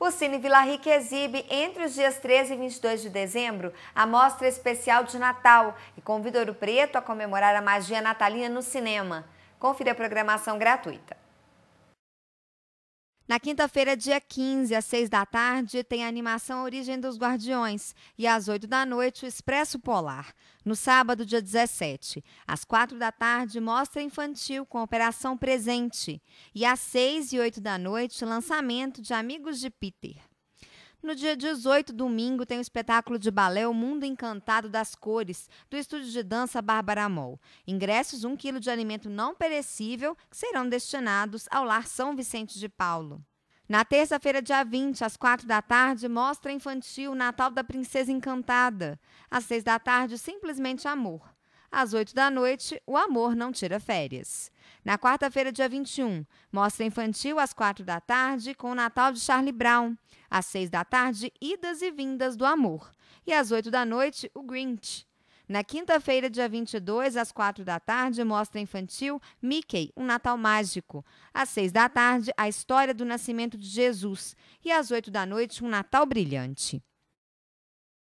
O Cine Vila Rica exibe, entre os dias 13 e 22 de dezembro, a Mostra Especial de Natal e convida Ouro Preto a comemorar a magia natalina no cinema. Confira a programação gratuita. Na quinta-feira, dia 15, às 6 da tarde, tem a animação Origem dos Guardiões e às 8 da noite o Expresso Polar. No sábado, dia 17, às 4 da tarde, mostra infantil com Operação Presente e às 6 e 8 da noite, lançamento de Amigos de Peter. No dia 18, domingo, tem o espetáculo de balé O Mundo Encantado das Cores, do estúdio de dança Bárbara Mol. Ingressos, um quilo de alimento não perecível, serão destinados ao Lar São Vicente de Paulo. Na terça-feira, dia 20, às 4 da tarde, mostra infantil Natal da Princesa Encantada. Às 6 da tarde, Simplesmente Amor. Às 8 da noite, O Amor Não Tira Férias. Na quarta-feira, dia 21, mostra infantil às 4 da tarde com o Natal de Charlie Brown. Às 6 da tarde, Idas e Vindas do Amor. E às 8 da noite, O Grinch. Na quinta-feira, dia 22, às 4 da tarde, mostra infantil Mickey, um Natal Mágico. Às 6 da tarde, a história do nascimento de Jesus. E às 8 da noite, um Natal Brilhante.